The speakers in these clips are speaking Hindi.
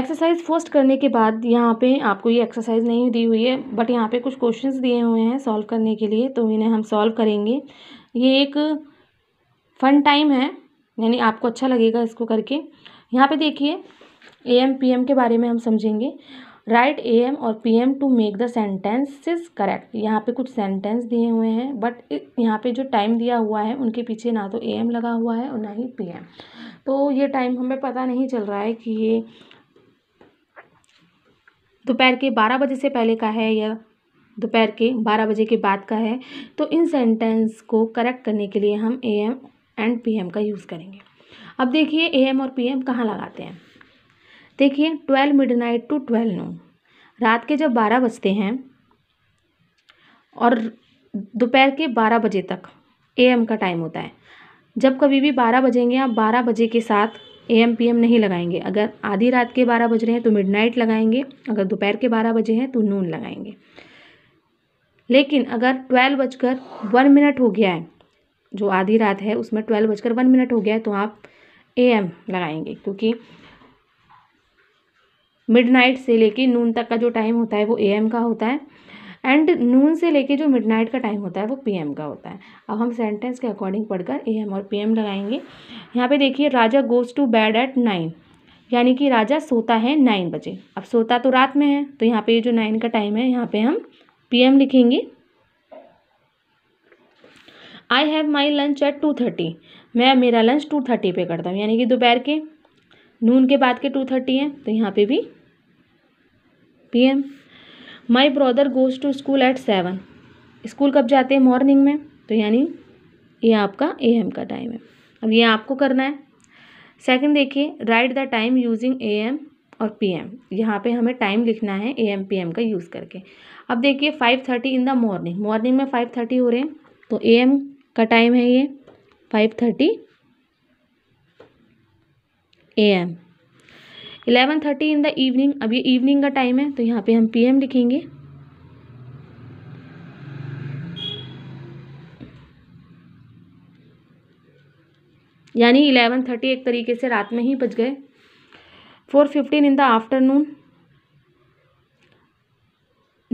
एक्सरसाइज फर्स्ट करने के बाद यहाँ पे आपको ये एक्सरसाइज नहीं दी हुई है बट यहाँ पे कुछ क्वेश्चंस दिए हुए हैं सॉल्व करने के लिए तो इन्हें हम सॉल्व करेंगे ये एक फ़न टाइम है यानी आपको अच्छा लगेगा इसको करके यहाँ पे देखिए ए एम पी एम के बारे में हम समझेंगे राइट ए एम और P M to make the sentences correct यहाँ पे कुछ सेंटेंस दिए हुए हैं बट यहाँ पे जो टाइम दिया हुआ है उनके पीछे ना तो ए एम लगा हुआ है और ना ही पी एम तो ये टाइम हमें पता नहीं चल रहा है कि ये दोपहर के बारह बजे से पहले का है या दोपहर के बारह बजे के बाद का है तो इन सेंटेंस को करेक्ट करने के लिए हम A M and P M का यूज़ करेंगे अब देखिए ए एम और पी एम कहाँ लगाते हैं देखिए twelve midnight to twelve noon रात के जब बारह बजते हैं और दोपहर के बारह बजे तक ए एम का टाइम होता है जब कभी भी बारह बजेंगे आप बारह बजे के साथ ए एम पी एम नहीं लगाएंगे अगर आधी रात के बारह बज रहे हैं तो मिड नाइट लगाएंगे अगर दोपहर के बारह बजे हैं तो नून लगाएंगे लेकिन अगर ट्वेल्व बजकर वन मिनट हो गया है जो आधी रात है उसमें ट्वेल्व बजकर वन मिनट हो गया है तो आप ए एम लगाएंगे क्योंकि नाइट से लेकर नून तक का जो टाइम होता है वो ए एम का होता है एंड नून से लेके जो मिडनाइट का टाइम होता है वो पीएम का होता है अब हम सेंटेंस के अकॉर्डिंग पढ़कर एएम और पीएम लगाएंगे यहाँ पे देखिए Raja goes to bed at nine यानी कि राजा सोता है नाइन बजे अब सोता तो रात में है तो यहाँ पे जो नाइन का टाइम है यहाँ पे हम पी लिखेंगे I have my lunch at two thirty मैं मेरा लंच टू थर्टी पे करता हूँ यानी कि दोपहर के नून के बाद के टू थर्टी है तो यहाँ पे भी PM my brother goes to school at seven school कब जाते हैं मॉर्निंग में तो यानी ये आपका ए एम का टाइम है अब ये आपको करना है सेकंड देखिए right the time using A M और पी एम यहाँ पर हमें टाइम लिखना है ए एम पी एम का यूज़ करके अब देखिए five thirty in the morning morning में फाइव थर्टी हो रहे हैं तो ए एम का टाइम है ये five thirty A M eleven thirty in the evening अब ये इवनिंग का टाइम है तो यहाँ पे हम पीएम लिखेंगे यानी इलेवन थर्टी एक तरीके से रात में ही बज गए four fifteen in the afternoon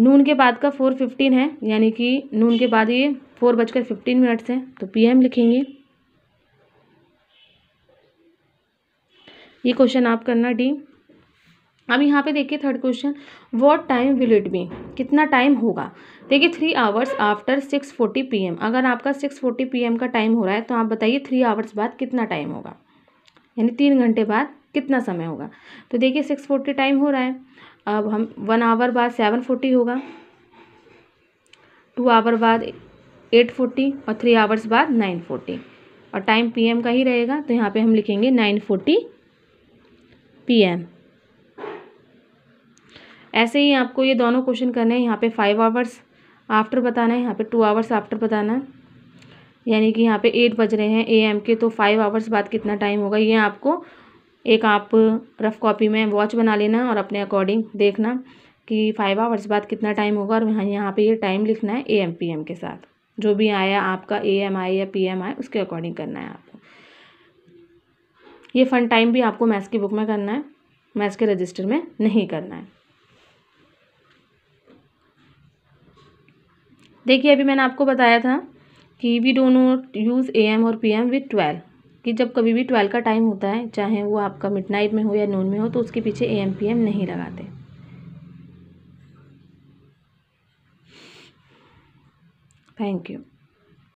noon के बाद का फोर फिफ्टीन है यानी कि नून के बाद ये फोर बजकर फिफ्टीन मिनट्स है तो पीएम लिखेंगे ये क्वेश्चन आप करना डी अब यहाँ पे देखिए third question what time will it be कितना टाइम होगा देखिए three hours after six forty P M अगर आपका सिक्स फोर्टी पी एम का टाइम हो रहा है तो आप बताइए थ्री आवर्स बाद कितना टाइम होगा यानी तीन घंटे बाद कितना समय होगा तो देखिए सिक्स फोर्टी टाइम हो रहा है अब हम वन आवर बाद सेवन फोर्टी होगा टू आवर बाद एट फोर्टी और थ्री आवर्स बाद नाइन फोर्टी और टाइम पीएम का ही रहेगा तो यहाँ पे हम लिखेंगे नाइन फोर्टी पीएम ऐसे ही आपको ये दोनों क्वेश्चन करने हैं यहाँ पे फाइव आवर्स आफ्टर बताना है यहाँ पे टू आवर्स आफ्टर बताना है यानी कि यहाँ पे एट बज रहे हैं एएम के तो फाइव आवर्स बाद कितना टाइम होगा ये आपको एक आप रफ़ कॉपी में वॉच बना लेना और अपने अकॉर्डिंग देखना कि फाइव आवर्स बाद कितना टाइम होगा और यहाँ यहाँ पर ये टाइम लिखना है ए एम पी एम के साथ जो भी आया आपका ए एम आई या पी एम आई उसके अकॉर्डिंग करना है आपको ये फन टाइम भी आपको मैथ्स की बुक में करना है मैथ्स के रजिस्टर में नहीं करना है देखिए अभी मैंने आपको बताया था कि we do not use A M और पी एम विथ ट्वेल्व कि जब कभी भी ट्वेल्व का टाइम होता है चाहे वो आपका मिड नाइट में हो या नून में हो तो उसके पीछे ए एम पी एम नहीं लगाते थैंक यू